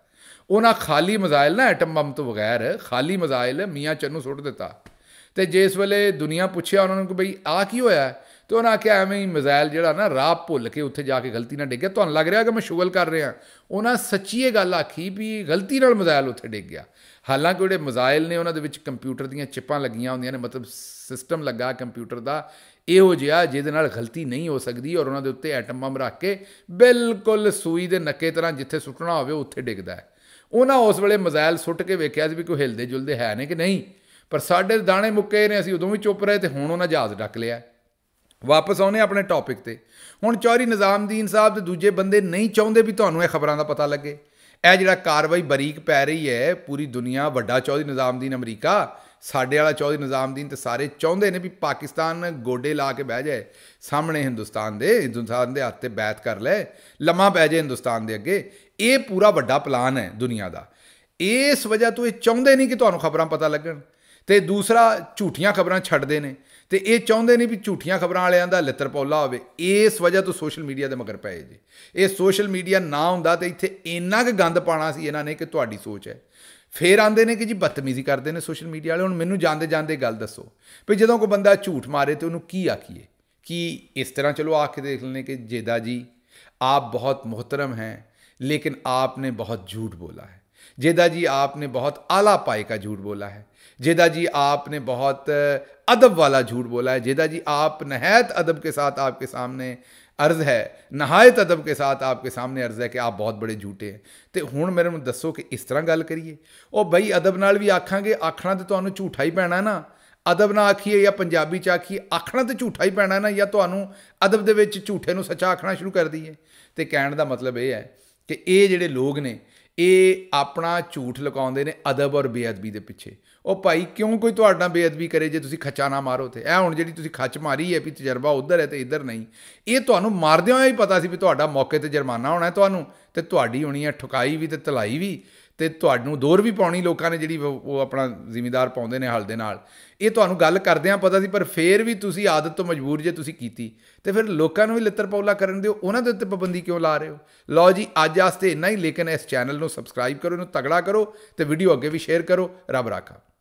ਉਹਨਾਂ ਖਾਲੀ ਮਜ਼ਾਇਲ ਨਾ ਐਟਮ ਬੰਬ ਤੋਂ ਬਗੈਰ ਖਾਲੀ ਮਜ਼ਾਇਲ ਮੀਆਂ ਚੰਨੂ ਸੁੱਟ ਦਿੱਤਾ ਤੇ ਜਿਸ ਵੇਲੇ ਦੁਨੀਆ ਪੁੱਛਿਆ ਉਹਨਾਂ ਨੂੰ ਕਿ ਬਈ ਆ ਕੀ ਹੋਇਆ ਤੇ ਉਹਨਾਂ ਆਖਿਆ ਐਵੇਂ ਹੀ ਮਜ਼ਾਇਲ ਜਿਹੜਾ ਨਾ ਰਾਹ ਭੁੱਲ ਕੇ ਉੱਥੇ ਜਾ ਕੇ ਗਲਤੀ ਨਾਲ ਡਿੱਗ ਗਿਆ ਤੁਹਾਨੂੰ ਲੱਗ ਰਿਹਾ ਕਿ ਮੈਂ ਸ਼ੁਗਲ ਕਰ ਰਿਹਾ ਉਹਨਾਂ ਸੱਚੀ ਇਹ ਗੱਲ ਆਖੀ ਵੀ ਗਲਤੀ ਨਾਲ ਮਜ਼ਾਇਲ ਉੱਥੇ ਡਿੱਗ ਗਿਆ ਹਾਲਾਂਕਿ ਉਹਦੇ ਮਜ਼ਾਇਲ ਨੇ ਉਹਨਾਂ ਦੇ ਵਿੱਚ ਕੰਪਿਊਟਰ ਦੀਆਂ ਚਿਪਾਂ ਲੱਗੀਆਂ ਹੁੰਦੀਆਂ ਨੇ ਮਤਲਬ ਸਿਸਟਮ ਲੱਗਾ ਕੰਪਿਊਟਰ ਦਾ ਇਹੋ ਜਿਹਾ ਜਿਹਦੇ ਨਾਲ ਗਲਤੀ ਨਹੀਂ ਹੋ ਸਕਦੀ ਔਰ ਉਹਨਾਂ ਦੇ ਉੱਤੇ ਐਟਮ ਬੰਬ ਰੱਖ ਕੇ ਬਿਲਕੁਲ ਸੂਈ ਦੇ ਨੱਕੇ ਤਰ੍ਹਾਂ ਜਿੱਥੇ ਸੁੱਟਣਾ ਹੋਵੇ ਉੱਥੇ ਡਿੱਗਦਾ ਹੈ ਉਹਨਾਂ ਉਸ ਵੇਲੇ ਮਜ਼ਾਇਲ ਸੁੱਟ ਕੇ ਵੇਖਿਆ ਸੀ ਵੀ ਕੋਈ ਹਿਲਦੇ ਜੁਲਦੇ ਹੈ ਨੇ ਕਿ ਨਹੀਂ ਪਰ ਸਾਡੇ ਦਾਣੇ ਮੁੱਕੇ ਨੇ ਅਸੀਂ ਉਦੋਂ ਵੀ ਚੁੱਪ ਰਹੇ ਤੇ ਹੁਣ ਉਹਨਾਂ ਜਹਾਜ਼ ਡੱਕ ਲਿਆ ਵਾਪਸ ਆਉਨੇ ਆਪਣੇ ਟੌਪਿਕ ਤੇ ਹੁਣ ਚੌਰੀ ਨਿਜ਼ਾਮਦੀਨ ਸਾਹਿਬ ਤੇ ਦੂਜੇ ਬੰਦੇ ਨਹੀਂ ਚਾਹੁੰਦੇ ਵੀ ਤੁਹਾਨੂੰ ਇਹ ਖਬਰਾਂ ਦਾ ਪਤਾ ਲੱਗੇ ਇਹ ਜਿਹੜਾ ਕਾਰਵਾਈ ਬਰੀਕ ਪੈ ਰਹੀ ਹੈ ਪੂਰੀ ਦੁਨੀਆ ਵੱਡਾ ਚੌਧਰੀ ਨਿਜ਼ਾਮਦੀਨ ਅਮਰੀਕਾ ਸਾਡੇ ਵਾਲਾ ਚੌਧਰੀ ਨਿਜ਼ਾਮਦੀਨ ਤੇ ਸਾਰੇ ਚਾਹੁੰਦੇ ਨੇ ਵੀ ਪਾਕਿਸਤਾਨ ਗੋਡੇ ਲਾ ਕੇ ਬਹਿ ਜਾਏ ਸਾਹਮਣੇ ਹਿੰਦੁਸਤਾਨ ਦੇ ਹਿੰਦੁਸਤਾਨ ਦੇ ਹੱਥ ਤੇ ਬੈਤ ਕਰ ਲੈ ਲੰਮਾ ਪੈ ਜਾਏ ਹਿੰਦੁਸਤਾਨ ਦੇ ਅੱਗੇ ਇਹ ਪੂਰਾ ਵੱਡਾ ਪਲਾਨ ਹੈ ਦੁਨੀਆ ਦਾ ਇਸ ਵਜ੍ਹਾ ਤੋਂ ਇਹ ਚਾਹੁੰਦੇ ਨਹੀਂ ਕਿ ਤੁਹਾਨੂੰ ਖਬਰਾਂ ਪਤਾ ਲੱਗਣ ਤੇ ਦੂਸਰਾ ਝੂਠੀਆਂ ਖਬਰਾਂ ਛੱਡਦੇ ਨੇ ਤੇ ਇਹ ਚਾਹੁੰਦੇ ਨਹੀਂ ਵੀ ਝੂਠੀਆਂ ਖਬਰਾਂ ਵਾਲਿਆਂ ਦਾ ਲਿੱਤਰ ਪੌਲਾ ਹੋਵੇ ਇਸ ਵਜ੍ਹਾ ਤੋਂ ਸੋਸ਼ਲ ਮੀਡੀਆ ਦੇ ਮਗਰ ਪਏ ਜੀ ਇਹ ਸੋਸ਼ਲ ਮੀਡੀਆ ਨਾ ਹੁੰਦਾ ਤੇ ਇੱਥੇ ਇੰਨਾ ਕੁ ਗੰਦ ਪਾਣਾ ਸੀ ਇਹਨਾਂ ਨੇ ਕਿ ਤੁਹਾਡੀ ਸੋਚ ਹੈ ਫੇਰ ਆਂਦੇ ਨੇ ਕਿ ਜੀ ਬਦਤਮੀਜ਼ੀ ਕਰਦੇ ਨੇ ਸੋਸ਼ਲ ਮੀਡੀਆ ਵਾਲੇ ਹੁਣ ਮੈਨੂੰ ਜਾਂਦੇ ਜਾਂਦੇ ਗੱਲ ਦੱਸੋ ਵੀ ਜਦੋਂ ਕੋਈ ਬੰਦਾ ਝੂਠ ਮਾਰੇ ਤੇ ਉਹਨੂੰ ਕੀ ਆਖੀਏ ਕਿ ਇਸ ਤਰ੍ਹਾਂ ਚਲੋ ਆ ਕੇ ਦੇਖ ਲੈਣੇ ਕਿ ਜੇਦਾ ਜੀ ਆਪ ਬਹੁਤ ਮੁਹਤਰਮ ਹੈ ਲੇਕਿਨ ਆਪਨੇ ਬਹੁਤ ਝੂਠ ਬੋਲਾ ਹੈ जेदा जी आपने बहुत आला पाए का झूठ बोला है जेदा जी आपने बहुत अदब वाला झूठ बोला है जेदा जी आप नहायत अदब के साथ आपके सामने ਅਰਜ਼ ਹੈ ਨਹਾਇਤ ਅਦਬ ਕੇ ਸਾਥ ਆਪਕੇ ਸਾਹਮਣੇ ਅਰਜ਼ ਹੈ ਕਿ ਆਪ ਬਹੁਤ ਬੜੇ ਝੂਠੇ ਹੈ ਤੇ ਹੁਣ ਮੇਰੇ ਨੂੰ ਦੱਸੋ ਕਿ ਇਸ ਤਰ੍ਹਾਂ ਗੱਲ ਕਰੀਏ ਉਹ ਬਈ ਅਦਬ ਨਾਲ ਵੀ ਆਖਾਂਗੇ ਆਖਣਾ ਤੇ ਤੁਹਾਨੂੰ ਝੂਠਾ ਹੀ ਪੈਣਾ ਨਾ ਅਦਬ ਨਾਲ ਆਖੀਏ ਜਾਂ ਪੰਜਾਬੀ ਚ ਆਖੀਏ ਆਖਣਾ ਤੇ ਝੂਠਾ ਹੀ ਪੈਣਾ ਨਾ ਜਾਂ ਤੁਹਾਨੂੰ ਅਦਬ ਦੇ ਵਿੱਚ ਝੂਠੇ ਨੂੰ ਸੱਚਾ ਆਖਣਾ ਸ਼ੁਰੂ ਕਰ ਦਈਏ ਤੇ ਕਹਿਣ ਦਾ ਮਤਲਬ ਇਹ ਹੈ ਕਿ ਇਹ ਜਿਹੜੇ ਲੋਕ ਨੇ ਇਹ ਆਪਣਾ ਝੂਠ ਲਗਾਉਂਦੇ ਨੇ ਅਦਬ ਔਰ ਬੇਅਦਬੀ ਦੇ ਪਿੱਛੇ ਉਹ ਭਾਈ ਕਿਉਂ ਕੋਈ ਤੁਹਾਡਾ ਬੇਅਦਬੀ ਕਰੇ ਜੇ ਤੁਸੀਂ ਖੱਚਾ ਨਾ ਮਾਰੋ ਤੇ ਇਹ ਹੁਣ ਜਿਹੜੀ ਤੁਸੀਂ ਖੱਚ ਮਾਰੀ ਹੈ ਵੀ ਤਜਰਬਾ ਉਧਰ ਹੈ ਤੇ ਇੱਧਰ ਨਹੀਂ ਇਹ ਤੁਹਾਨੂੰ ਮਾਰਦੇ ਮਾਰਦਿਆਂ ਹੀ ਪਤਾ ਸੀ ਵੀ ਤੁਹਾਡਾ ਮੌਕੇ ਤੇ ਜੁਰਮਾਨਾ ਹੋਣਾ ਹੈ ਤੁਹਾਨੂੰ ਤੇ ਤੁਹਾਡੀ ਹੋਣੀ ਹੈ ਠੁਕਾਈ ਵੀ ਤੇ ਤਲਾਈ ਵੀ ਤੇ ਤੁਹਾਨੂੰ ਦੌਰ ਵੀ ਪਾਉਣੀ ਲੋਕਾਂ ਨੇ ਜਿਹੜੀ ਉਹ ਆਪਣਾ ਜ਼ਿੰਮੇਦਾਰ ਪਾਉਂਦੇ ਨੇ ਹਲ ਦੇ ਨਾਲ ਇਹ ਤੁਹਾਨੂੰ ਗੱਲ ਕਰਦਿਆਂ ਪਤਾ ਸੀ ਪਰ ਫੇਰ ਵੀ ਤੁਸੀਂ ਆਦਤ ਤੋਂ ਮਜਬੂਰ ਜੇ ਤੁਸੀਂ ਕੀਤੀ ਤੇ ਫਿਰ ਲੋਕਾਂ ਨੂੰ ਵੀ ਲੱਤਰ ਪੌਲਾ ਕਰਨ ਦਿਓ ਉਹਨਾਂ ਦੇ ਉੱਤੇ ਪਾਬੰਦੀ ਕਿਉਂ ਲਾ ਰਹੇ ਹੋ ਲਓ ਜੀ ਅੱਜ ਆਸਤੇ ਇੰਨਾ ਹੀ ਲੇਕਿਨ ਇਸ ਚੈਨਲ ਨੂੰ ਸਬਸਕ੍ਰਾਈਬ ਕਰੋ ਇਹਨੂੰ ਤਗੜਾ ਕਰੋ ਤੇ ਵੀਡੀਓ ਅੱਗੇ ਵੀ ਸ਼ੇਅਰ ਕਰੋ ਰੱਬ ਰਾਖਾ